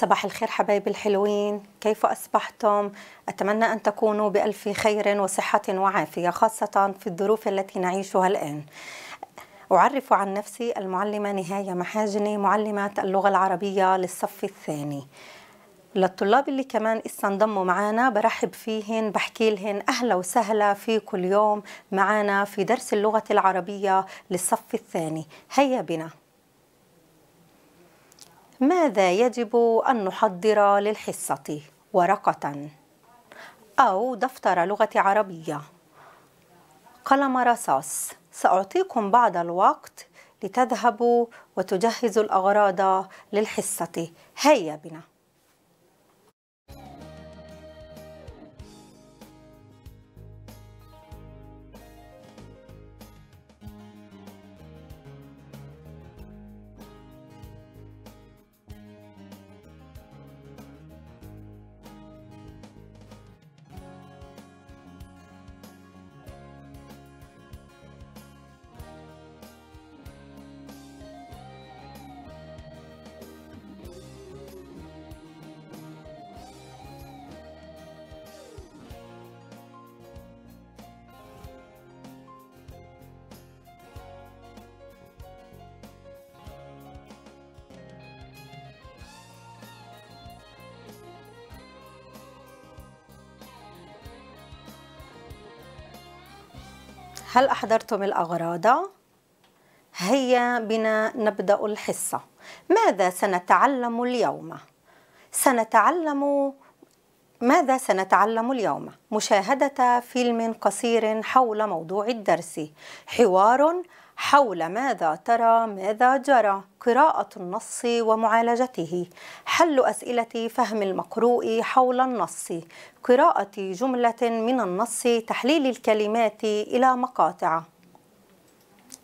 صباح الخير حبايبي الحلوين كيف أصبحتم؟ أتمنى أن تكونوا بألف خير وصحة وعافية خاصة في الظروف التي نعيشها الآن أعرف عن نفسي المعلمة نهاية محاجني معلمة اللغة العربية للصف الثاني للطلاب اللي كمان إسا انضموا معنا برحب فيهن بحكي لهن أهلا وسهلا كل اليوم معنا في درس اللغة العربية للصف الثاني هيا بنا ماذا يجب أن نحضر للحصة ورقة أو دفتر لغة عربية قلم رصاص سأعطيكم بعض الوقت لتذهبوا وتجهزوا الأغراض للحصة هيا بنا هل أحضرتم الأغراض؟ هيا بنا نبدأ الحصة ماذا سنتعلم اليوم؟ سنتعلم ماذا سنتعلم اليوم؟ مشاهدة فيلم قصير حول موضوع الدرس حوار حول ماذا ترى ماذا جرى قراءة النص ومعالجته حل أسئلة فهم المقروء حول النص قراءة جملة من النص تحليل الكلمات إلى مقاطع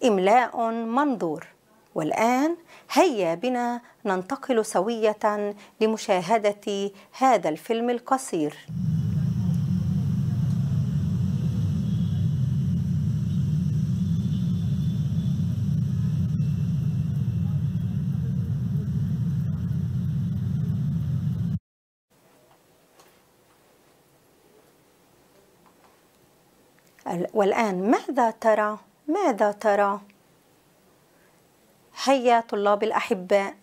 إملاء منظور والآن هيا بنا ننتقل سوية لمشاهدة هذا الفيلم القصير والآن ماذا ترى؟ ماذا ترى؟ هيا طلاب الأحباء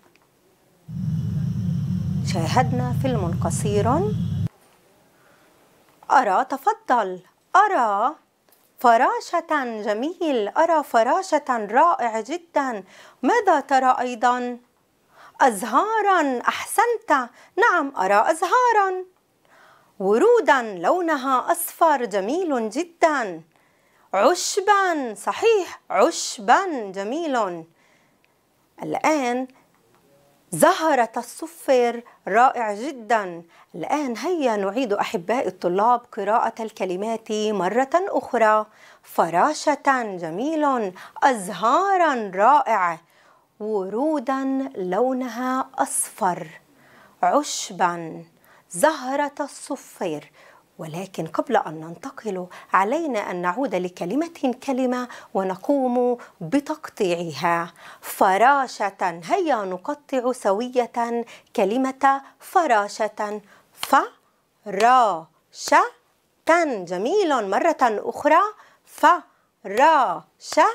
شاهدنا فيلم قصير أرى تفضل أرى فراشة جميل أرى فراشة رائع جدا ماذا ترى أيضا؟ أزهارا أحسنت نعم أرى أزهارا ورودا لونها أصفر جميل جدا عشبا صحيح عشبا جميل الآن زهرة الصفر رائع جدا الآن هيا نعيد أحباء الطلاب قراءة الكلمات مرة أخرى فراشة جميل أزهارا رائع ورودا لونها أصفر عشبا زهرة الصفير ولكن قبل أن ننتقل علينا أن نعود لكلمة كلمة ونقوم بتقطيعها فراشة هيا نقطع سوية كلمة فراشة فراشة جميل مرة أخرى فراشة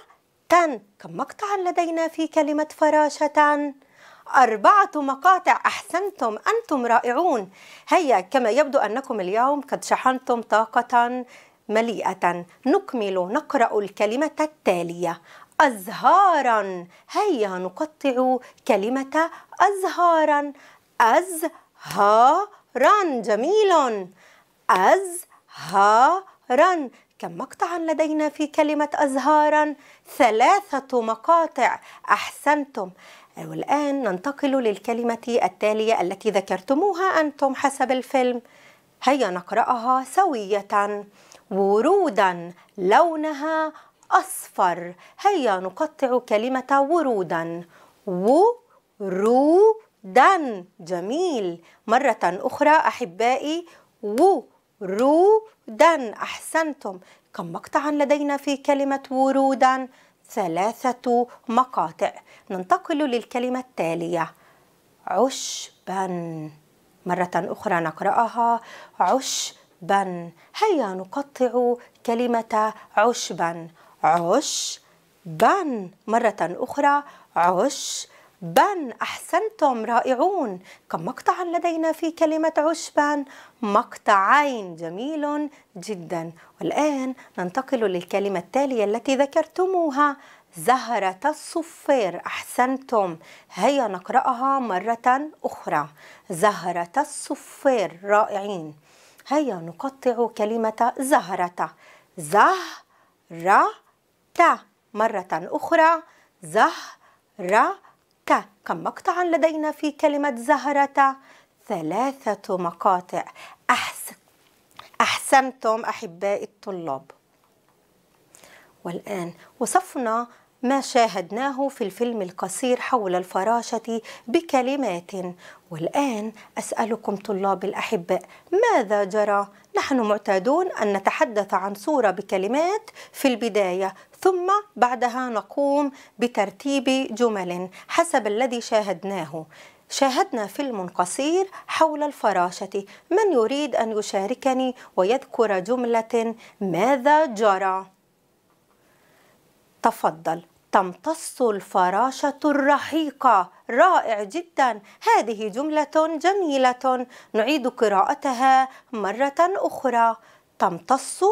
كم مقطع لدينا في كلمة فراشة؟ أربعة مقاطع أحسنتم أنتم رائعون هيا كما يبدو أنكم اليوم قد شحنتم طاقة مليئة نكمل نقرأ الكلمة التالية أزهارا هيا نقطع كلمة أزهارا أزهارا جميل أزهارا كم مقطع لدينا في كلمة أزهارا ثلاثة مقاطع أحسنتم والآن ننتقل للكلمة التالية التي ذكرتموها أنتم حسب الفيلم هيا نقرأها سوية ورودا لونها أصفر هيا نقطع كلمة ورودا ورودا جميل مرة أخرى أحبائي ورودا أحسنتم كم مقطعا لدينا في كلمة ورودا ثلاثة مقاطع ننتقل للكلمة التالية عشبا مرة أخرى نقرأها عشبا هيا نقطع كلمة عشبا عشبا مرة أخرى عشبا بن أحسنتم رائعون كم مقطعا لدينا في كلمة عشبا مقطعين جميل جدا والآن ننتقل للكلمة التالية التي ذكرتموها زهرة الصفير أحسنتم هيا نقرأها مرة أخرى زهرة الصفير رائعين هيا نقطع كلمة زهرة زهرة مرة أخرى زهرة ك كم مقطع لدينا في كلمة زهرة ثلاثة مقاطع أحس... أحسنتم أحبائي الطلاب والآن وصفنا ما شاهدناه في الفيلم القصير حول الفراشة بكلمات والآن أسألكم طلاب الأحباء ماذا جرى؟ نحن معتادون أن نتحدث عن صورة بكلمات في البداية ثم بعدها نقوم بترتيب جمل حسب الذي شاهدناه شاهدنا فيلم قصير حول الفراشة من يريد أن يشاركني ويذكر جملة ماذا جرى؟ تفضل تمتص الفراشة الرحيقة رائع جدا هذه جملة جميلة نعيد قراءتها مرة أخرى تمتص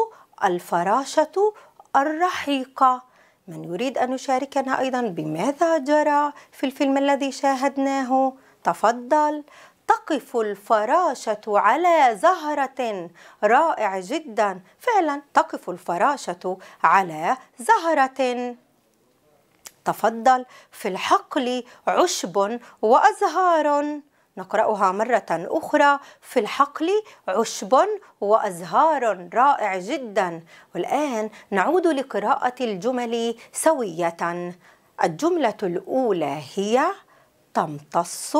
الفراشة الرحيقة من يريد أن يشاركنا أيضا بماذا جرى في الفيلم الذي شاهدناه تفضل تقف الفراشة على زهرة رائع جدا فعلا تقف الفراشة على زهرة تفضل في الحقل عشب وأزهار نقرأها مرة أخرى في الحقل عشب وأزهار رائع جدا والآن نعود لقراءة الجمل سوية الجملة الأولى هي تمتص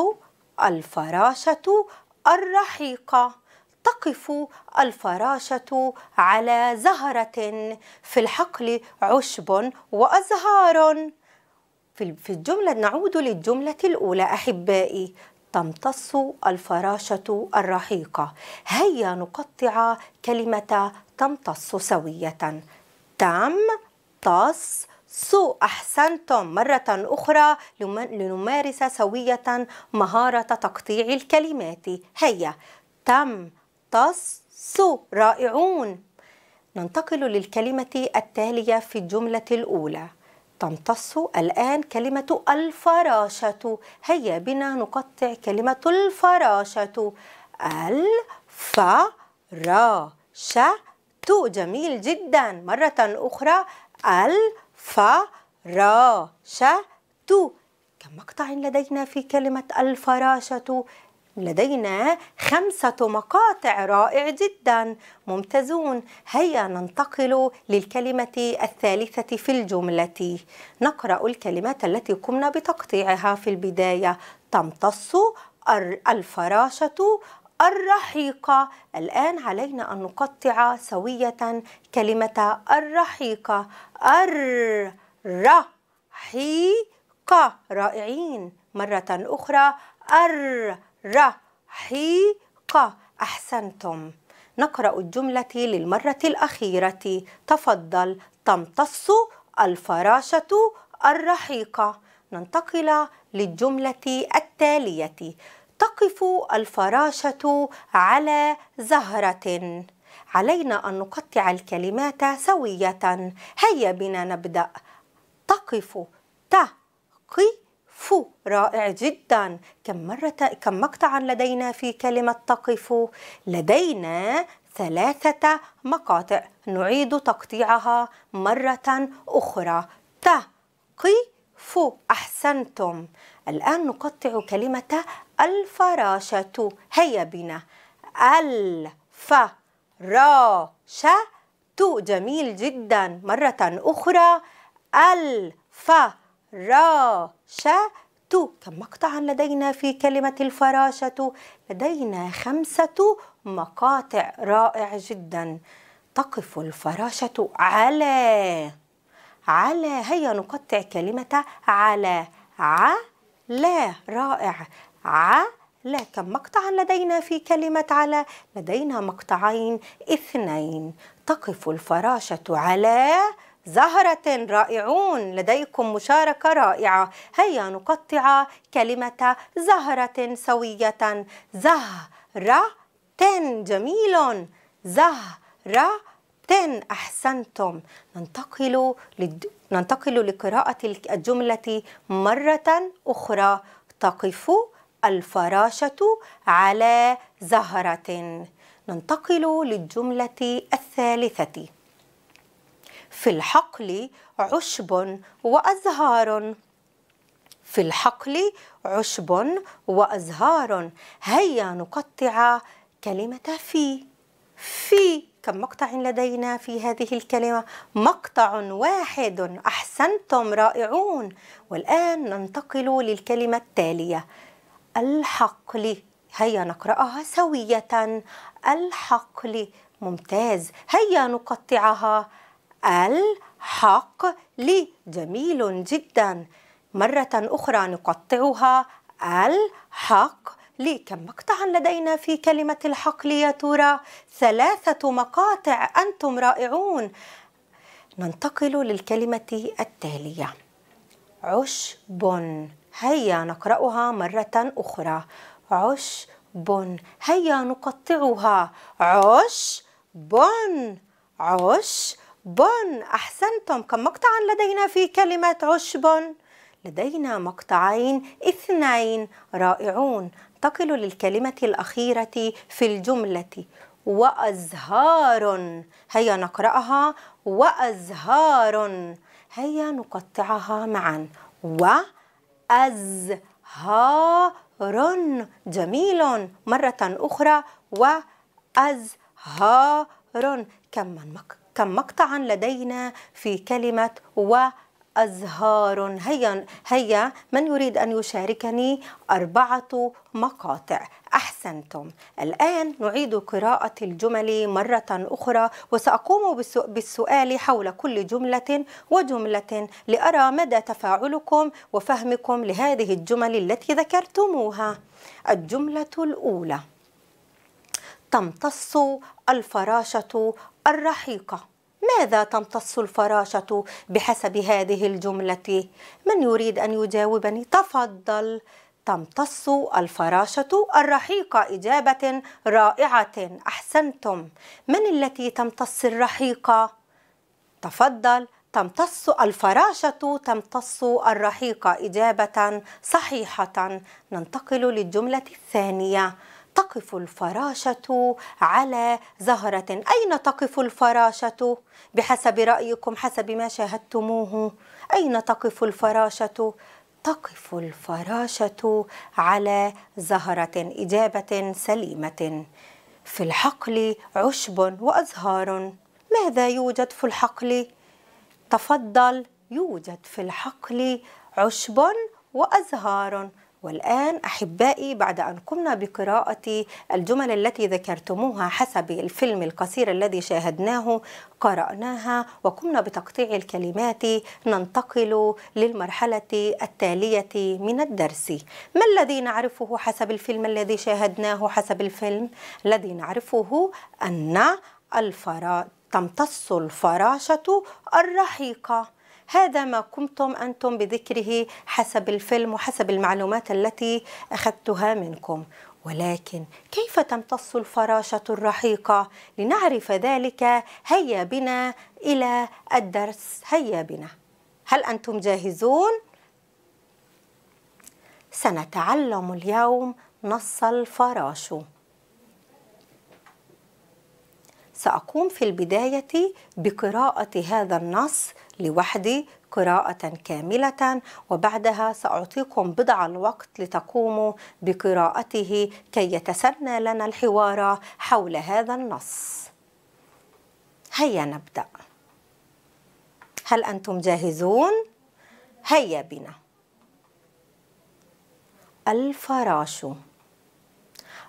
الفراشة الرحيقة تقف الفراشة على زهرة في الحقل عشب وأزهار في الجملة نعود للجملة الأولى أحبائي تمتص الفراشة الرحيقة هيا نقطع كلمة تمتص سوية تم تص سو أحسنتم مرة أخرى لنمارس سوية مهارة تقطيع الكلمات هيا تم سو رائعون ننتقل للكلمة التالية في الجملة الأولى تمتص الآن كلمة الفراشة هيا بنا نقطع كلمة الفراشة الفراشة جميل جدا مرة أخرى الفراشة فراشة كم مقطع لدينا في كلمة الفراشة؟ لدينا خمسة مقاطع رائع جدا ممتازون هيا ننتقل للكلمة الثالثة في الجملة نقرأ الكلمات التي قمنا بتقطيعها في البداية تمتص الفراشة الرحيقة الآن علينا أن نقطع سوية كلمة الرحيقة الرحيقة رائعين مرة أخرى الرحيقة أحسنتم نقرأ الجملة للمرة الأخيرة تفضل تمتص الفراشة الرحيقة ننتقل للجملة التالية تقف الفراشة على زهرة علينا أن نقطع الكلمات سوية هيا بنا نبدأ تقف تقف رائع جدا كم مرة كم مقطعا لدينا في كلمة تقف لدينا ثلاثة مقاطع نعيد تقطيعها مرة أخرى تقف أحسنتم الآن نقطع كلمة الفراشة هيا بنا الفراشة جميل جدا مرة أخرى الفراشة كم مقطعا لدينا في كلمة الفراشة؟ لدينا خمسة مقاطع رائع جدا تقف الفراشة على على هيا نقطع كلمة على ع لا رائع ع لا كم مقطعا لدينا في كلمة على لدينا مقطعين اثنين تقف الفراشة على زهرة رائعون لديكم مشاركة رائعة هيا نقطع كلمة زهرة سوية زهرة جميل زهرة تن أحسنتم ننتقل للد... ننتقل لقراءة الجملة مرة أخرى تقف الفراشة على زهرة ننتقل للجملة الثالثة في الحقل عشب وأزهار في الحقل عشب وأزهار هيا نقطع كلمة في في كم مقطع لدينا في هذه الكلمة مقطع واحد أحسنتم رائعون والآن ننتقل للكلمة التالية الحقل هيا نقرأها سوية الحقل ممتاز هيا نقطعها الحقل جميل جدا مرة أخرى نقطعها الحقل لي كم مقطعا لدينا في كلمة الحقل يا ترى ثلاثة مقاطع أنتم رائعون ننتقل للكلمة التالية عشب هيا نقرأها مرة أخرى عشب هيا نقطعها عشب عشب أحسنتم كم مقطعا لدينا في كلمة عشب لدينا مقطعين اثنين رائعون ننتقل للكلمة الأخيرة في الجملة وأزهار هيا نقرأها وأزهار هيا نقطعها معا وأزهار جميل مرة أخرى وأزهار كم كم مقطعا لدينا في كلمة وأزهار أزهار هيا هيا من يريد أن يشاركني أربعة مقاطع أحسنتم الآن نعيد قراءة الجمل مرة أخرى وسأقوم بالسؤال حول كل جملة وجملة لأرى مدى تفاعلكم وفهمكم لهذه الجمل التي ذكرتموها الجملة الأولى تمتص الفراشة الرحيقة ماذا تمتص الفراشة بحسب هذه الجملة؟ من يريد أن يجاوبني؟ تفضل تمتص الفراشة الرحيق إجابة رائعة أحسنتم من التي تمتص الرحيق؟ تفضل تمتص الفراشة تمتص الرحيق إجابة صحيحة ننتقل للجملة الثانية تقف الفراشة على زهرة أين تقف الفراشة بحسب رأيكم حسب ما شاهدتموه أين تقف الفراشة تقف الفراشة على زهرة إجابة سليمة في الحقل عشب وأزهار ماذا يوجد في الحقل؟ تفضل يوجد في الحقل عشب وأزهار والآن أحبائي بعد أن قمنا بقراءة الجمل التي ذكرتموها حسب الفيلم القصير الذي شاهدناه قرأناها وقمنا بتقطيع الكلمات ننتقل للمرحلة التالية من الدرس ما الذي نعرفه حسب الفيلم الذي شاهدناه حسب الفيلم؟ الذي نعرفه أن الفرا تمتص الفراشة الرحيقة هذا ما قمتم أنتم بذكره حسب الفيلم وحسب المعلومات التي أخذتها منكم ولكن كيف تمتص الفراشة الرحيقة لنعرف ذلك هيا بنا إلى الدرس هيا بنا هل أنتم جاهزون؟ سنتعلم اليوم نص الفراش سأقوم في البداية بقراءة هذا النص لوحدي قراءة كاملة وبعدها سأعطيكم بضع الوقت لتقوموا بقراءته كي يتسنى لنا الحوار حول هذا النص هيا نبدأ هل أنتم جاهزون؟ هيا بنا الفراش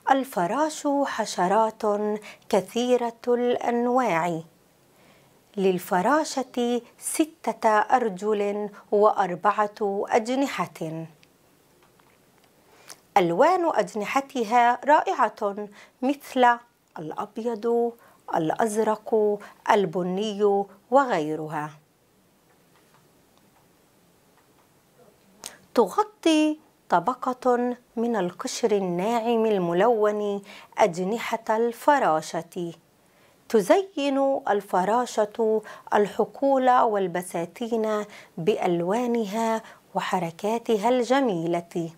الفراش حشرات كثيرة الأنواع للفراشة ستة أرجل وأربعة أجنحة ألوان أجنحتها رائعة مثل الأبيض الأزرق البني وغيرها تغطي طبقة من القشر الناعم الملون أجنحة الفراشة تزين الفراشه الحقول والبساتين بالوانها وحركاتها الجميله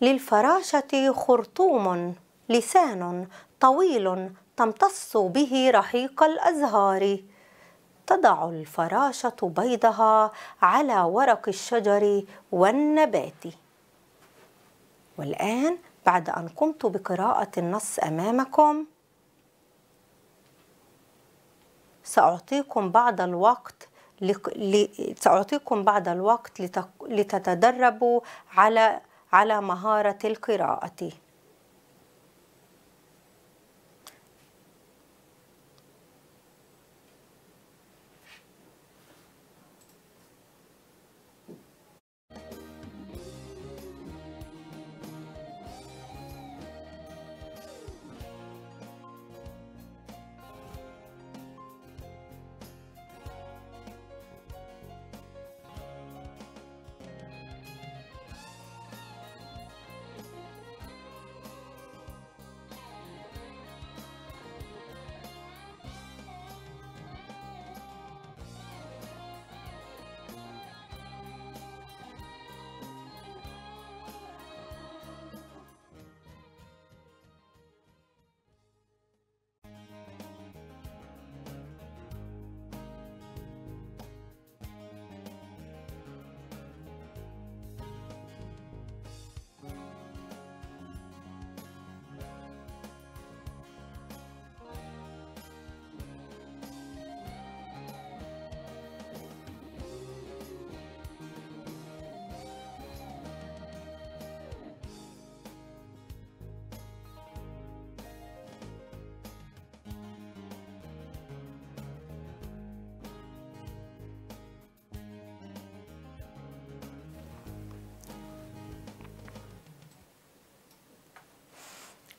للفراشه خرطوم لسان طويل تمتص به رحيق الازهار تضع الفراشه بيضها على ورق الشجر والنبات والان بعد أن قمت بقراءة النص أمامكم سأعطيكم بعض الوقت سأعطيكم بعض الوقت لتتدربوا على على مهارة القراءة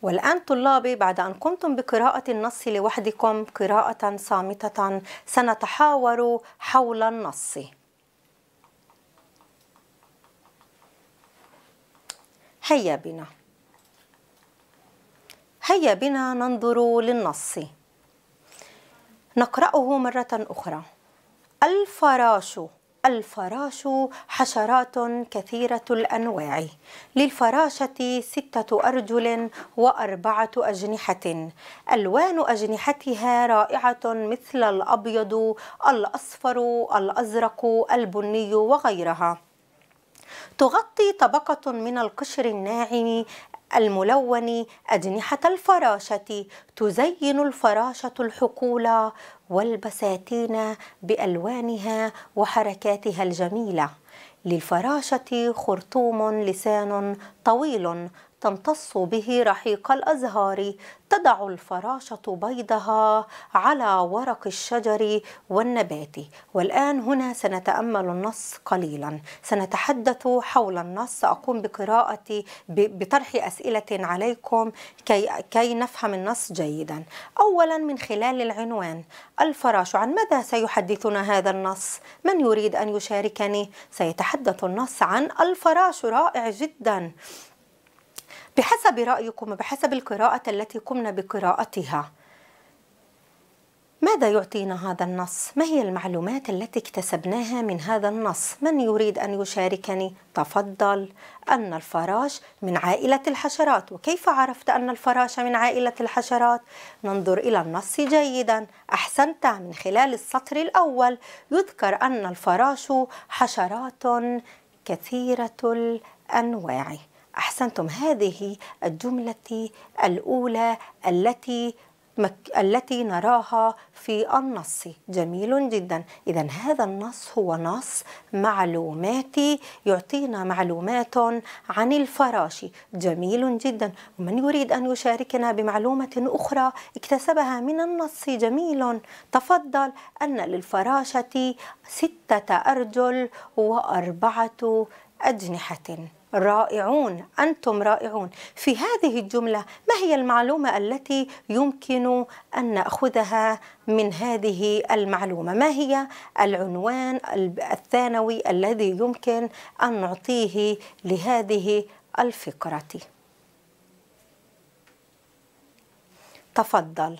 والآن طلابي بعد أن قمتم بقراءة النص لوحدكم قراءة صامتة سنتحاور حول النص هيا بنا هيا بنا ننظر للنص نقرأه مرة أخرى الفراش الفراش حشرات كثيرة الأنواع للفراشة ستة أرجل وأربعة أجنحة ألوان أجنحتها رائعة مثل الأبيض الأصفر الأزرق البني وغيرها تغطي طبقة من القشر الناعم الملون أجنحة الفراشة تزين الفراشة الحقول والبساتين بألوانها وحركاتها الجميلة للفراشة خرطوم لسان طويل تمتص به رحيق الأزهار تضع الفراشة بيضها على ورق الشجر والنبات والآن هنا سنتأمل النص قليلا سنتحدث حول النص أقوم بقراءة بطرح أسئلة عليكم كي, كي نفهم النص جيدا أولا من خلال العنوان الفراش عن ماذا سيحدثنا هذا النص؟ من يريد أن يشاركني؟ سيتحدث النص عن الفراش رائع جدا بحسب رأيكم وبحسب القراءة التي قمنا بقراءتها ماذا يعطينا هذا النص؟ ما هي المعلومات التي اكتسبناها من هذا النص؟ من يريد أن يشاركني؟ تفضل أن الفراش من عائلة الحشرات وكيف عرفت أن الفراش من عائلة الحشرات؟ ننظر إلى النص جيدا أحسنت من خلال السطر الأول يذكر أن الفراش حشرات كثيرة الأنواع احسنتم هذه الجمله الاولى التي التي نراها في النص جميل جدا اذا هذا النص هو نص معلوماتي يعطينا معلومات عن الفراش جميل جدا ومن يريد ان يشاركنا بمعلومه اخرى اكتسبها من النص جميل تفضل ان للفراشه سته ارجل واربعه اجنحه رائعون أنتم رائعون في هذه الجملة ما هي المعلومة التي يمكن أن نأخذها من هذه المعلومة ما هي العنوان الثانوي الذي يمكن أن نعطيه لهذه الفكرة تفضل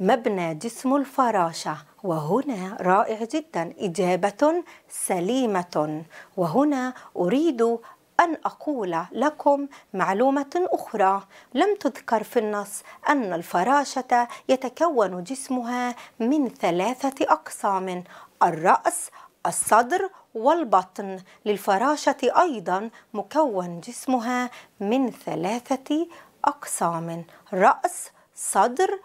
مبنى جسم الفراشة وهنا رائع جدا إجابة سليمة وهنا أريد أن أقول لكم معلومة أخرى لم تذكر في النص أن الفراشة يتكون جسمها من ثلاثة أقسام الرأس الصدر والبطن للفراشة أيضا مكون جسمها من ثلاثة أقسام رأس صدر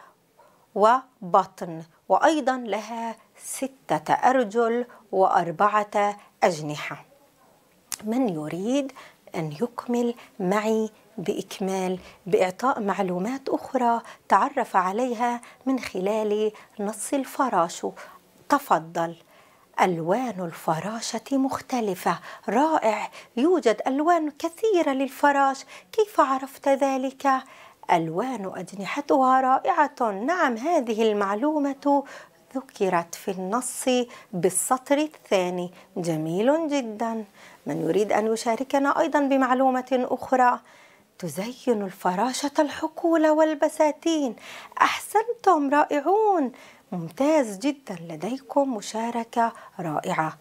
وبطن وأيضا لها ستة أرجل وأربعة أجنحة من يريد أن يكمل معي باكمال باعطاء معلومات اخرى تعرف عليها من خلال نص الفراش تفضل الوان الفراشه مختلفه رائع يوجد الوان كثيره للفراش كيف عرفت ذلك الوان اجنحتها رائعه نعم هذه المعلومه ذكرت في النص بالسطر الثاني جميل جدا من يريد أن يشاركنا أيضا بمعلومة أخرى تزين الفراشة الحقول والبساتين أحسنتم رائعون ممتاز جدا لديكم مشاركة رائعة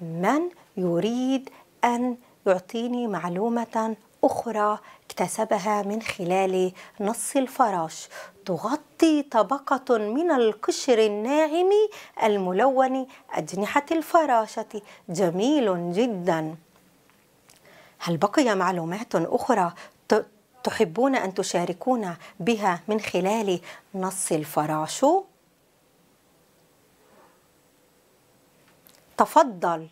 من يريد أن يعطيني معلومة أخرى اكتسبها من خلال نص الفراش تغطي طبقة من القشر الناعم الملون أجنحة الفراشة جميل جداً هل بقي معلومات أخرى تحبون أن تشاركونا بها من خلال نص الفراشو؟ تفضل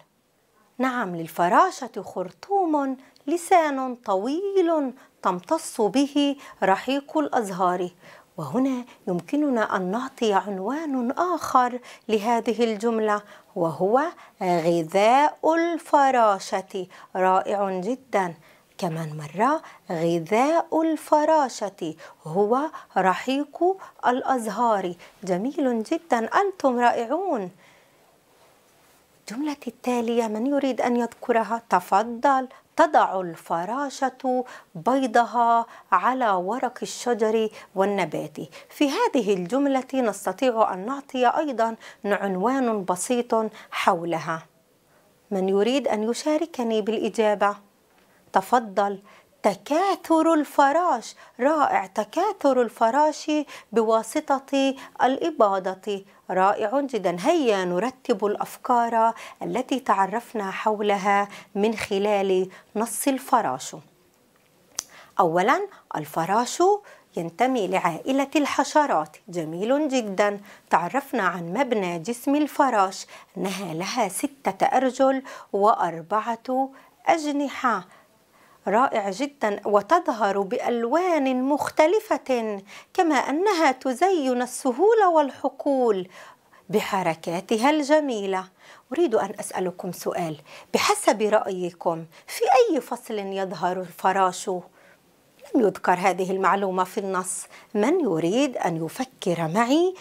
نعم للفراشة خرطوم لسان طويل تمتص به رحيق الأزهار وهنا يمكننا أن نعطي عنوان آخر لهذه الجملة وهو غذاء الفراشة رائع جدا كمان مرة غذاء الفراشة هو رحيق الأزهار جميل جدا أنتم رائعون الجملة التالية من يريد أن يذكرها تفضل تضع الفراشة بيضها على ورق الشجر والنبات في هذه الجملة نستطيع أن نعطي أيضا عنوان بسيط حولها من يريد أن يشاركني بالإجابة؟ تفضل تكاثر الفراش رائع تكاثر الفراش بواسطة الإباضة رائع جدا هيا نرتب الأفكار التي تعرفنا حولها من خلال نص الفراش أولا الفراش ينتمي لعائلة الحشرات جميل جدا تعرفنا عن مبنى جسم الفراش أنها لها ستة أرجل وأربعة أجنحة رائع جدا وتظهر بالوان مختلفه كما انها تزين السهول والحقول بحركاتها الجميله اريد ان اسالكم سؤال بحسب رايكم في اي فصل يظهر الفراش لم يذكر هذه المعلومه في النص من يريد ان يفكر معي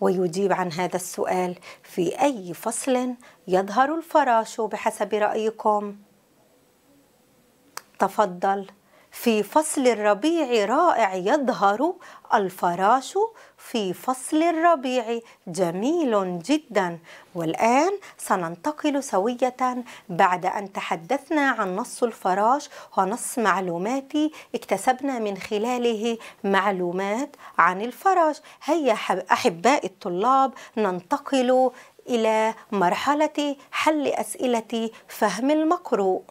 ويجيب عن هذا السؤال في اي فصل يظهر الفراش بحسب رايكم تفضل في فصل الربيع رائع يظهر الفراش في فصل الربيع جميل جدا والآن سننتقل سوية بعد أن تحدثنا عن نص الفراش ونص معلوماتي اكتسبنا من خلاله معلومات عن الفراش هيا أحباء الطلاب ننتقل إلى مرحلة حل أسئلة فهم المقروء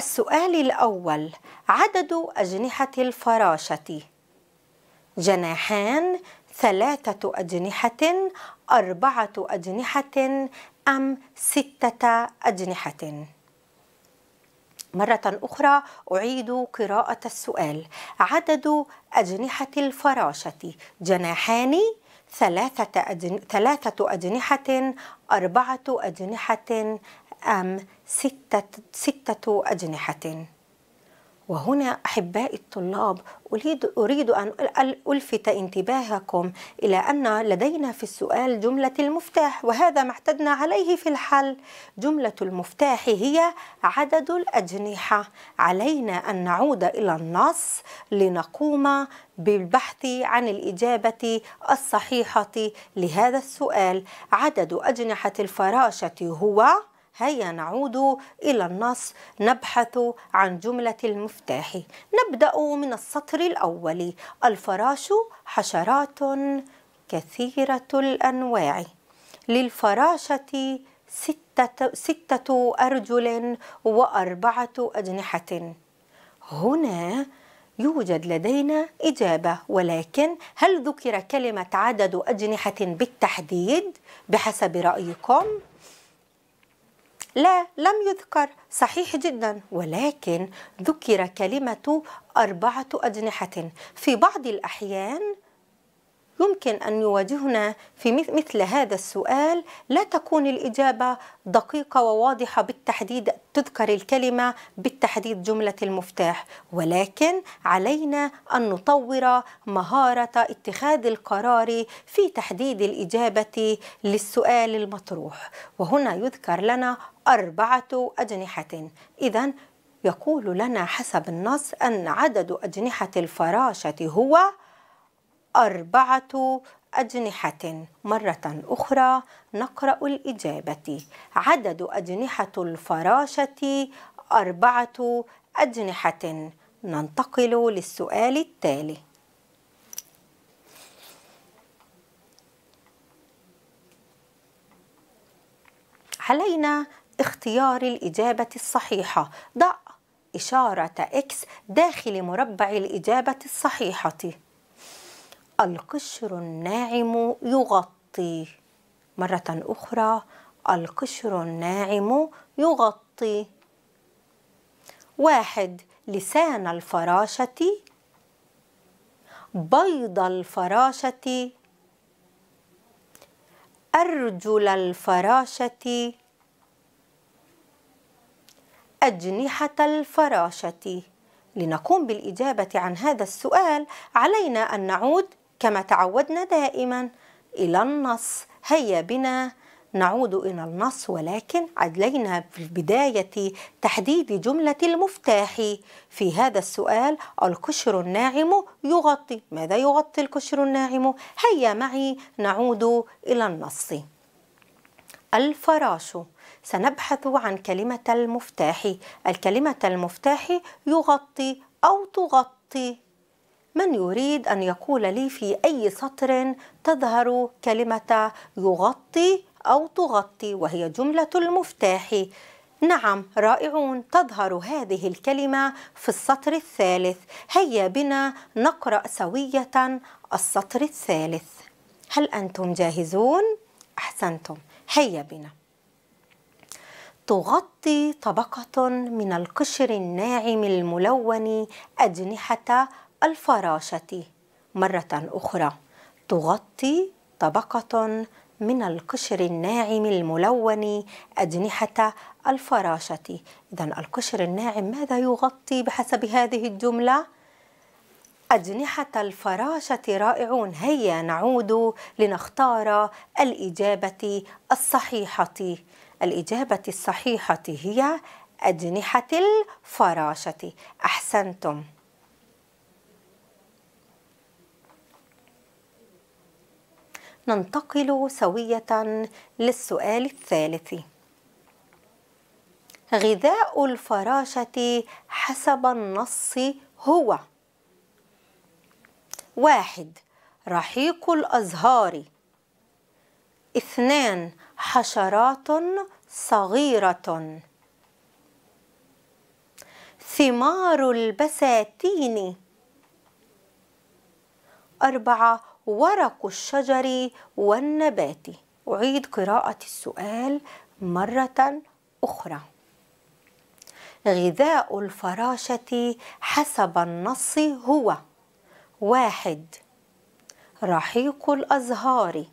السؤال الأول عدد أجنحة الفراشة جناحان ثلاثة أجنحة أربعة أجنحة أم ستة أجنحة مرة أخرى أعيد قراءة السؤال عدد أجنحة الفراشة جناحان ثلاثة, ثلاثة أجنحة أربعة أجنحة أم ستة, ستة أجنحة وهنا أحبائي الطلاب أريد, أريد أن ألفت انتباهكم إلى أن لدينا في السؤال جملة المفتاح وهذا ما اعتدنا عليه في الحل جملة المفتاح هي عدد الأجنحة علينا أن نعود إلى النص لنقوم بالبحث عن الإجابة الصحيحة لهذا السؤال عدد أجنحة الفراشة هو هيا نعود إلى النص نبحث عن جملة المفتاح نبدأ من السطر الأول الفراش حشرات كثيرة الأنواع للفراشة ستة, ستة أرجل وأربعة أجنحة هنا يوجد لدينا إجابة ولكن هل ذكر كلمة عدد أجنحة بالتحديد بحسب رأيكم؟ لا لم يذكر صحيح جدا ولكن ذكر كلمة أربعة أجنحة في بعض الأحيان يمكن أن يواجهنا في مثل هذا السؤال لا تكون الإجابة دقيقة وواضحة بالتحديد تذكر الكلمة بالتحديد جملة المفتاح ولكن علينا أن نطور مهارة اتخاذ القرار في تحديد الإجابة للسؤال المطروح وهنا يذكر لنا أربعة أجنحة إذا يقول لنا حسب النص أن عدد أجنحة الفراشة هو أربعة أجنحة مرة أخرى نقرأ الإجابة عدد أجنحة الفراشة أربعة أجنحة ننتقل للسؤال التالي علينا اختيار الإجابة الصحيحة ضع إشارة إكس داخل مربع الإجابة الصحيحة القشر الناعم يغطي مرة أخرى القشر الناعم يغطي واحد لسان الفراشة بيض الفراشة أرجل الفراشة أجنحة الفراشة لنقوم بالإجابة عن هذا السؤال علينا أن نعود كما تعودنا دائما إلى النص هيا بنا نعود إلى النص ولكن علينا في البداية تحديد جملة المفتاح في هذا السؤال القشر الناعم يغطي ماذا يغطي القشر الناعم؟ هيا معي نعود إلى النص الفراش سنبحث عن كلمة المفتاح الكلمة المفتاح يغطي أو تغطي من يريد أن يقول لي في أي سطر تظهر كلمة يغطي أو تغطي وهي جملة المفتاح نعم رائعون تظهر هذه الكلمة في السطر الثالث هيا بنا نقرأ سوية السطر الثالث هل أنتم جاهزون؟ أحسنتم هيا بنا تغطي طبقة من القشر الناعم الملون أجنحة الفراشة مرة أخرى تغطي طبقة من القشر الناعم الملون أجنحة الفراشة إذا القشر الناعم ماذا يغطي بحسب هذه الجملة؟ أجنحة الفراشة رائعون هيا نعود لنختار الإجابة الصحيحة الإجابة الصحيحة هي أجنحة الفراشة أحسنتم ننتقل سوية للسؤال الثالث غذاء الفراشة حسب النص هو واحد رحيق الأزهار اثنان حشرات صغيرة ثمار البساتين أربعة ورق الشجر والنبات أعيد قراءة السؤال مرة أخرى غذاء الفراشة حسب النص هو واحد رحيق الأزهار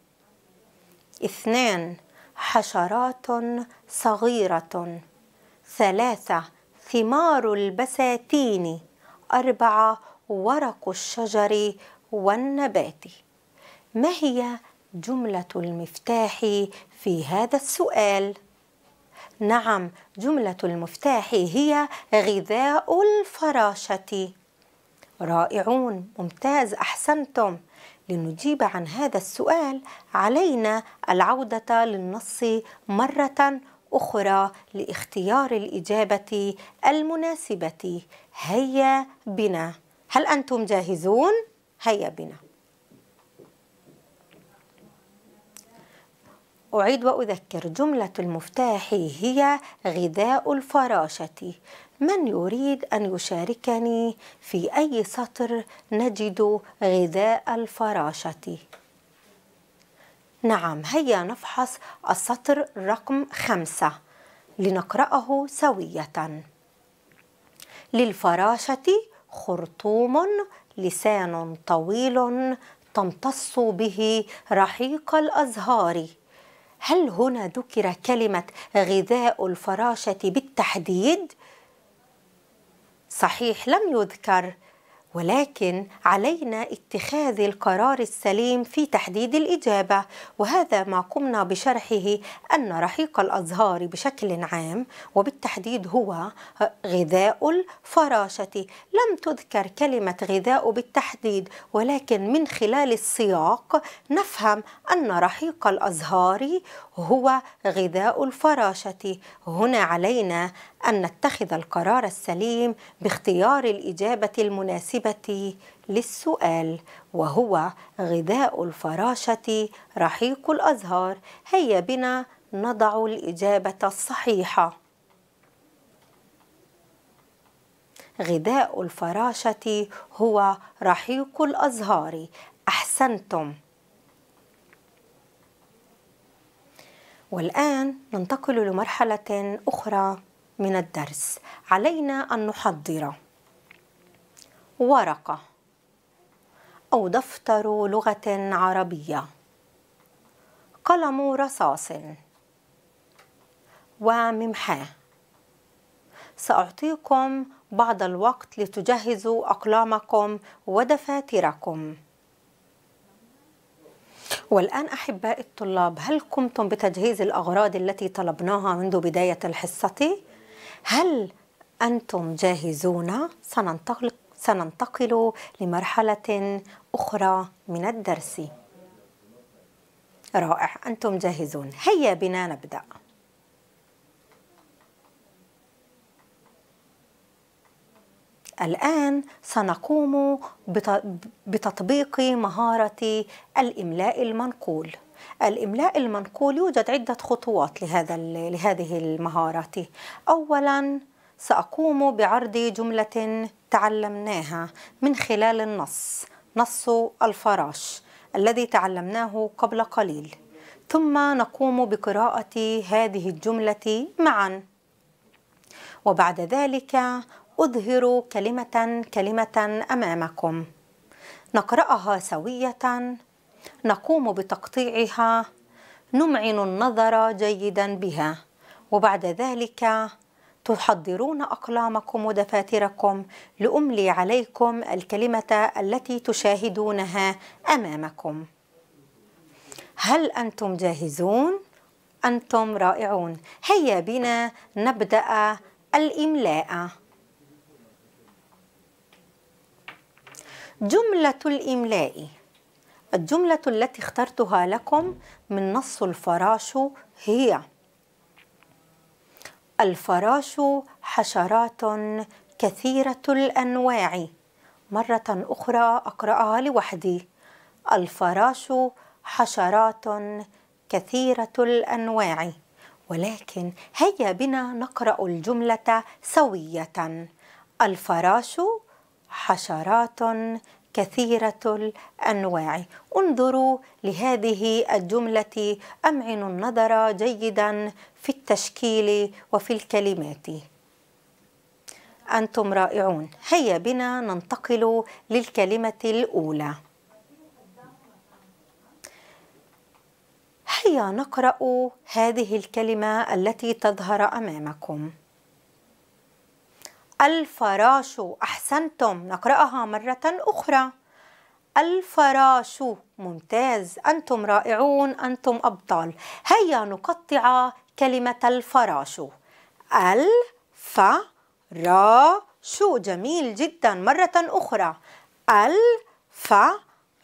اثنان حشرات صغيرة ثلاثة ثمار البساتين أربعة ورق الشجر والنبات ما هي جملة المفتاح في هذا السؤال؟ نعم جملة المفتاح هي غذاء الفراشة رائعون ممتاز أحسنتم لنجيب عن هذا السؤال علينا العودة للنص مرة أخرى لاختيار الإجابة المناسبة هيا بنا هل أنتم جاهزون؟ هيا بنا أعيد وأذكر جملة المفتاح هي غذاء الفراشة من يريد أن يشاركني في أي سطر نجد غذاء الفراشة نعم هيا نفحص السطر رقم خمسة لنقرأه سوية للفراشة خرطوم لسان طويل تمتص به رحيق الازهار هل هنا ذكر كلمه غذاء الفراشه بالتحديد صحيح لم يذكر ولكن علينا اتخاذ القرار السليم في تحديد الإجابة وهذا ما قمنا بشرحه أن رحيق الأزهار بشكل عام وبالتحديد هو غذاء الفراشة لم تذكر كلمة غذاء بالتحديد ولكن من خلال السياق نفهم أن رحيق الأزهار هو غذاء الفراشه هنا علينا ان نتخذ القرار السليم باختيار الاجابه المناسبه للسؤال وهو غذاء الفراشه رحيق الازهار هيا بنا نضع الاجابه الصحيحه غذاء الفراشه هو رحيق الازهار احسنتم والآن ننتقل لمرحلة أخرى من الدرس علينا أن نحضر ورقة أو دفتر لغة عربية قلم رصاص وممحاة سأعطيكم بعض الوقت لتجهزوا أقلامكم ودفاتركم والآن أحباء الطلاب هل قمتم بتجهيز الأغراض التي طلبناها منذ بداية الحصة؟ هل أنتم جاهزون؟ سننتقل, سننتقل لمرحلة أخرى من الدرس رائع أنتم جاهزون هيا بنا نبدأ الآن سنقوم بتطبيق مهارة الإملاء المنقول الإملاء المنقول يوجد عدة خطوات لهذا لهذه المهارة أولاً سأقوم بعرض جملة تعلمناها من خلال النص نص الفراش الذي تعلمناه قبل قليل ثم نقوم بقراءة هذه الجملة معا وبعد ذلك أظهر كلمة كلمة أمامكم نقرأها سوية نقوم بتقطيعها نمعن النظر جيدا بها وبعد ذلك تحضرون أقلامكم ودفاتركم لأملي عليكم الكلمة التي تشاهدونها أمامكم هل أنتم جاهزون؟ أنتم رائعون هيا بنا نبدأ الإملاء جملة الإملاء الجملة التي اخترتها لكم من نص الفراش هي الفراش حشرات كثيرة الأنواع مرة أخرى أقرأها لوحدي الفراش حشرات كثيرة الأنواع ولكن هيا بنا نقرأ الجملة سوية الفراش حشرات كثيرة الأنواع انظروا لهذه الجملة أمعنوا النظر جيدا في التشكيل وفي الكلمات أنتم رائعون هيا بنا ننتقل للكلمة الأولى هيا نقرأ هذه الكلمة التي تظهر أمامكم الفراش أحسنتم نقرأها مرة أخرى الفراش ممتاز أنتم رائعون أنتم أبطال هيا نقطع كلمة الفراش الفراش جميل جدا مرة أخرى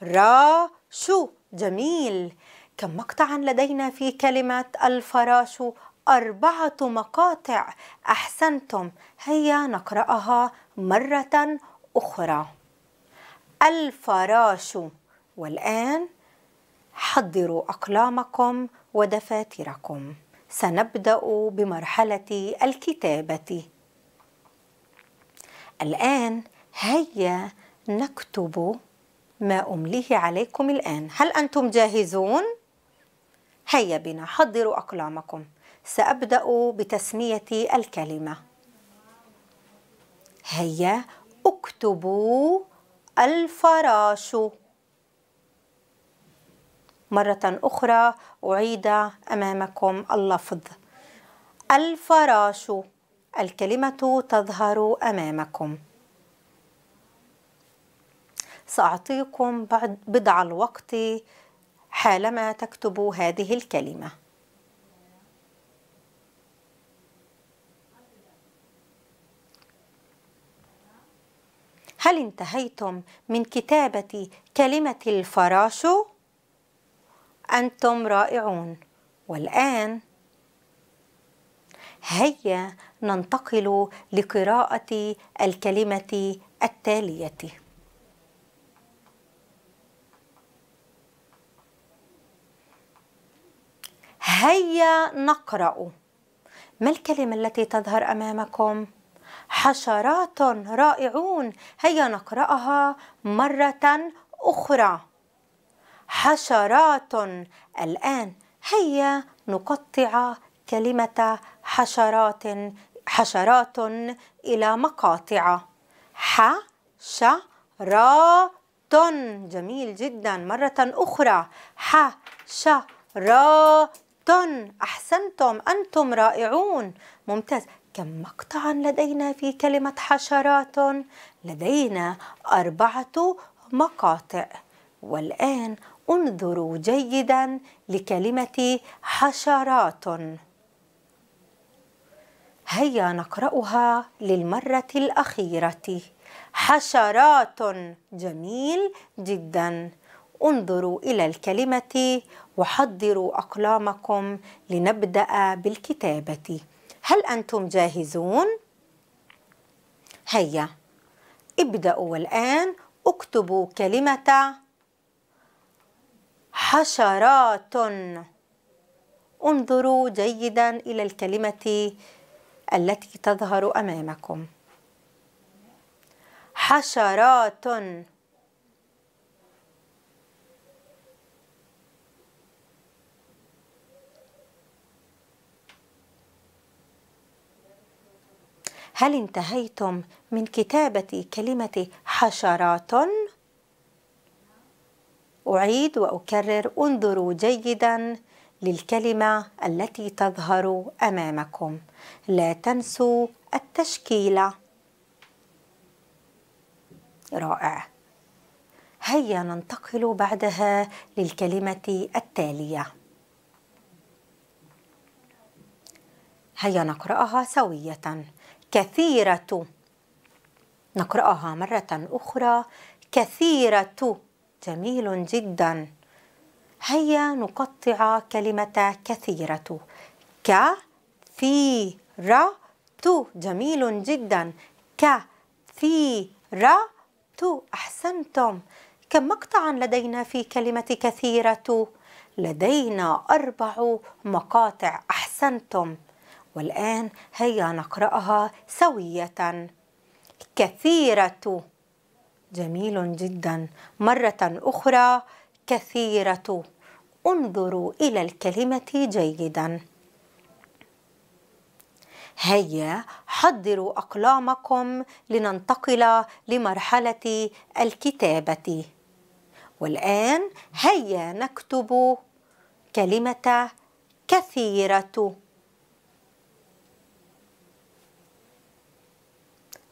الفراش جميل كم مقطعا لدينا في كلمة الفراش أربعة مقاطع أحسنتم هيا نقرأها مرة أخرى الفراش والآن حضروا أقلامكم ودفاتركم سنبدأ بمرحلة الكتابة الآن هيا نكتب ما أمليه عليكم الآن هل أنتم جاهزون؟ هيا بنا حضروا أقلامكم سأبدأ بتسمية الكلمة هيا اكتبوا الفراش مرة أخرى أعيد أمامكم اللفظ الفراش الكلمة تظهر أمامكم سأعطيكم بعد بضع الوقت حالما تكتبوا هذه الكلمه هل انتهيتم من كتابة كلمة الفراش؟ أنتم رائعون والآن هيا ننتقل لقراءة الكلمة التالية هيا نقرأ ما الكلمة التي تظهر أمامكم؟ حشرات رائعون هيا نقرأها مرة أخرى حشرات الآن هيا نقطع كلمة حشرات حشرات إلى مقاطع ح ش را جميل جدا مرة أخرى ح ش را أحسنتم أحسنتم أنتم رائعون ممتاز كم مقطعا لدينا في كلمة حشرات لدينا أربعة مقاطع والآن انظروا جيدا لكلمة حشرات هيا نقرأها للمرة الأخيرة حشرات جميل جدا انظروا إلى الكلمة وحضروا أقلامكم لنبدأ بالكتابة هل أنتم جاهزون؟ هيا ابدأوا الآن اكتبوا كلمة حشرات انظروا جيدا إلى الكلمة التي تظهر أمامكم حشرات هل انتهيتم من كتابة كلمة حشرات؟ أعيد وأكرر انظروا جيدا للكلمة التي تظهر أمامكم لا تنسوا التشكيلة رائع هيا ننتقل بعدها للكلمة التالية هيا نقرأها سوية كثيرة نقرأها مرة أخرى كثيرة جميل جدا هيا نقطع كلمة كثيرة كثيرة جميل جدا كثيرة أحسنتم كم مقطعا لدينا في كلمة كثيرة لدينا أربع مقاطع أحسنتم والآن هيا نقرأها سوية كثيرة جميل جدا مرة أخرى كثيرة انظروا إلى الكلمة جيدا هيا حضروا أقلامكم لننتقل لمرحلة الكتابة والآن هيا نكتب كلمة كثيرة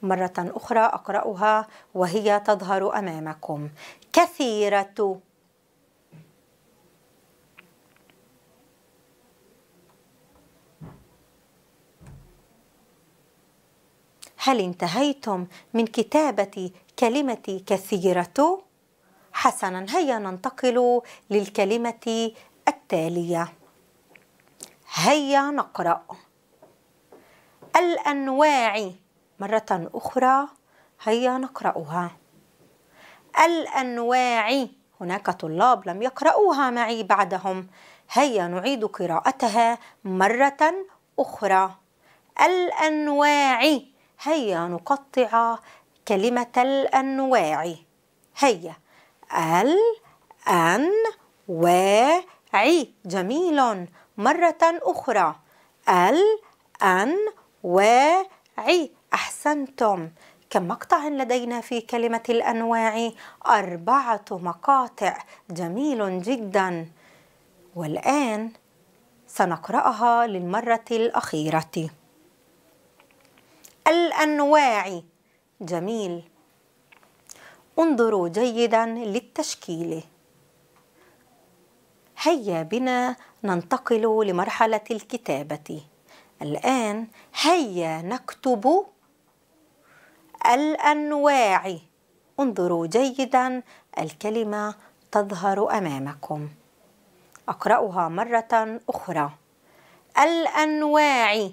مرة أخرى أقرأها وهي تظهر أمامكم كثيرة هل انتهيتم من كتابة كلمة كثيرة؟ حسنا هيا ننتقل للكلمة التالية هيا نقرأ الأنواع مرة أخرى هيا نقرأها الأنواع هناك طلاب لم يقرأوها معي بعدهم هيا نعيد قراءتها مرة أخرى الأنواع هيا نقطع كلمة الأنواع هيا ال أن واعي جميل مرة أخرى ال أن واعي أحسنتم كمقطع لدينا في كلمة الأنواع أربعة مقاطع جميل جدا والآن سنقرأها للمرة الأخيرة الأنواع جميل انظروا جيدا للتشكيل هيا بنا ننتقل لمرحلة الكتابة الآن هيا نكتب الأنواع انظروا جيدا الكلمة تظهر أمامكم أقرأها مرة أخرى الأنواع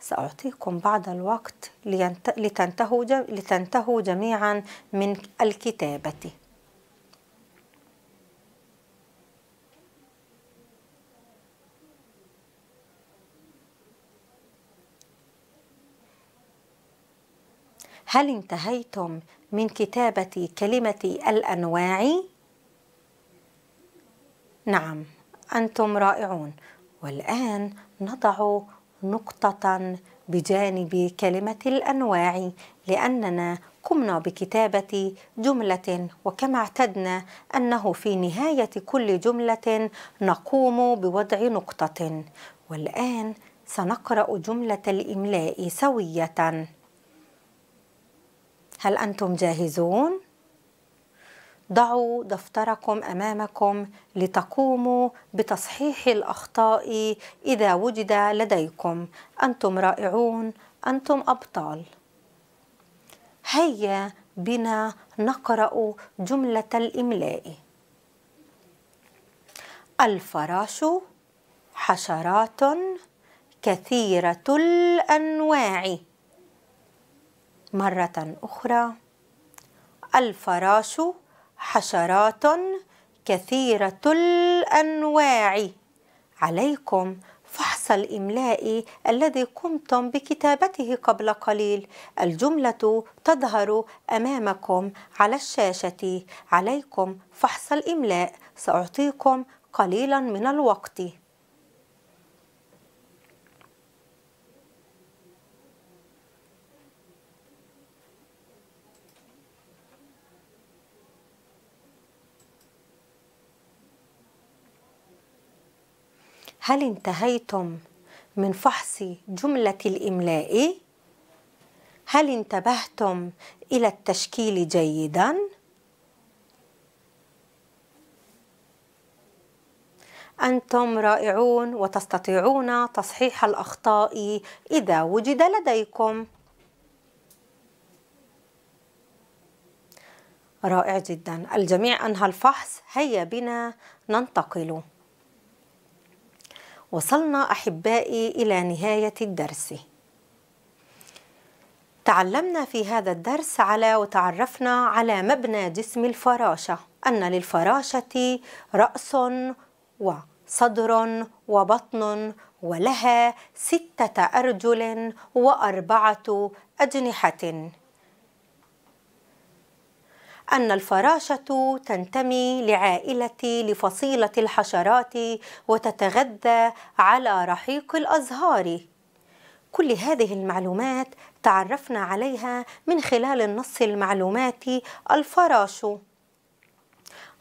سأعطيكم بعض الوقت لتنتهوا جميعا من الكتابة هل انتهيتم من كتابة كلمة الأنواع؟ نعم أنتم رائعون والآن نضع نقطة بجانب كلمة الأنواع لأننا قمنا بكتابة جملة وكما اعتدنا أنه في نهاية كل جملة نقوم بوضع نقطة والآن سنقرأ جملة الإملاء سوية هل أنتم جاهزون؟ ضعوا دفتركم امامكم لتقوموا بتصحيح الاخطاء اذا وجد لديكم انتم رائعون انتم ابطال هيا بنا نقرا جمله الاملاء الفراش حشرات كثيره الانواع مرة أخرى الفراش حشرات كثيرة الأنواع عليكم فحص الإملاء الذي قمتم بكتابته قبل قليل الجملة تظهر أمامكم على الشاشة عليكم فحص الإملاء سأعطيكم قليلا من الوقت هل انتهيتم من فحص جملة الإملاء؟ هل انتبهتم إلى التشكيل جيدا؟ أنتم رائعون وتستطيعون تصحيح الأخطاء إذا وجد لديكم رائع جدا الجميع أنهى الفحص هيا بنا ننتقل وصلنا أحبائي إلى نهاية الدرس تعلمنا في هذا الدرس على وتعرفنا على مبنى جسم الفراشة أن للفراشة رأس وصدر وبطن ولها ستة أرجل وأربعة أجنحة أن الفراشة تنتمي لعائلة لفصيلة الحشرات وتتغذى على رحيق الأزهار كل هذه المعلومات تعرفنا عليها من خلال النص المعلوماتي الفراش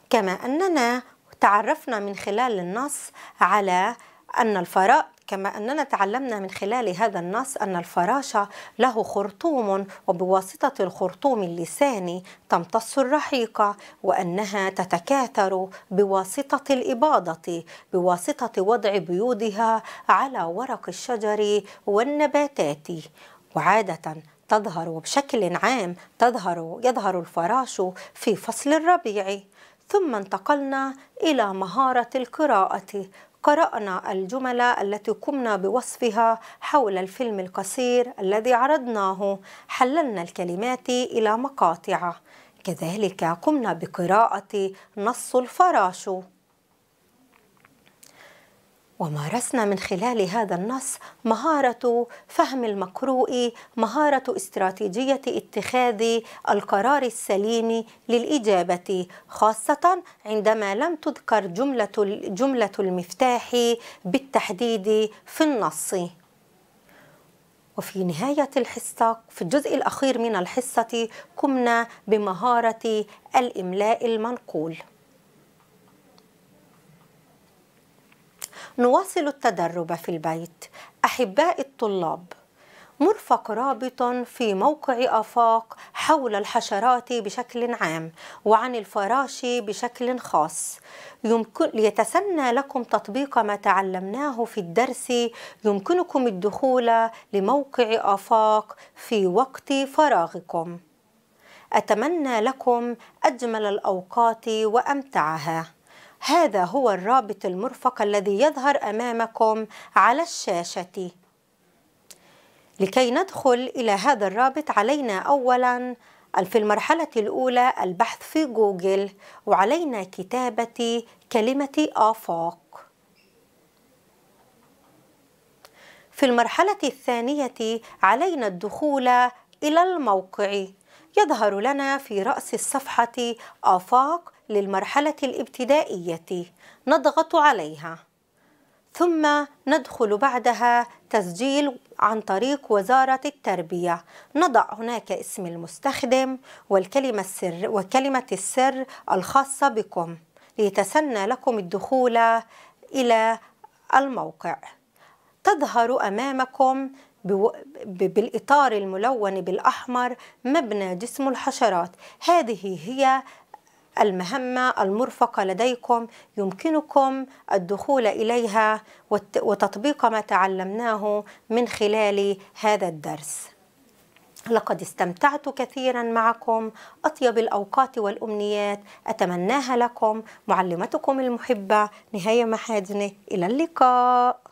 كما أننا تعرفنا من خلال النص على أن الفراء كما أننا تعلمنا من خلال هذا النص أن الفراشة له خرطوم وبواسطة الخرطوم اللساني تمتص الرحيقة وأنها تتكاثر بواسطة الإباضة بواسطة وضع بيودها على ورق الشجر والنباتات وعادة تظهر وبشكل عام تظهر يظهر الفراش في فصل الربيع ثم انتقلنا إلى مهارة القراءة قرأنا الجمل التي قمنا بوصفها حول الفيلم القصير الذي عرضناه حللنا الكلمات إلى مقاطع كذلك قمنا بقراءة نص الفراش ومارسنا من خلال هذا النص مهارة فهم المقروء، مهارة استراتيجية اتخاذ القرار السليم للإجابة، خاصة عندما لم تذكر جملة جملة المفتاح بالتحديد في النص. وفي نهاية الحصة في الجزء الأخير من الحصة قمنا بمهارة الإملاء المنقول نواصل التدرب في البيت أحباء الطلاب مرفق رابط في موقع آفاق حول الحشرات بشكل عام وعن الفراش بشكل خاص يمكن يتسنى لكم تطبيق ما تعلمناه في الدرس يمكنكم الدخول لموقع آفاق في وقت فراغكم أتمنى لكم أجمل الأوقات وأمتعها هذا هو الرابط المرفق الذي يظهر أمامكم على الشاشة لكي ندخل إلى هذا الرابط علينا أولاً في المرحلة الأولى البحث في جوجل وعلينا كتابة كلمة آفاق في المرحلة الثانية علينا الدخول إلى الموقع يظهر لنا في رأس الصفحة آفاق للمرحلة الابتدائية نضغط عليها ثم ندخل بعدها تسجيل عن طريق وزارة التربية نضع هناك اسم المستخدم والكلمة السر وكلمة السر الخاصة بكم ليتسنى لكم الدخول إلى الموقع تظهر أمامكم بالإطار الملون بالأحمر مبنى جسم الحشرات هذه هي المهمة المرفقة لديكم يمكنكم الدخول إليها وتطبيق ما تعلمناه من خلال هذا الدرس لقد استمتعت كثيرا معكم أطيب الأوقات والأمنيات أتمناها لكم معلمتكم المحبة نهاية محادنة إلى اللقاء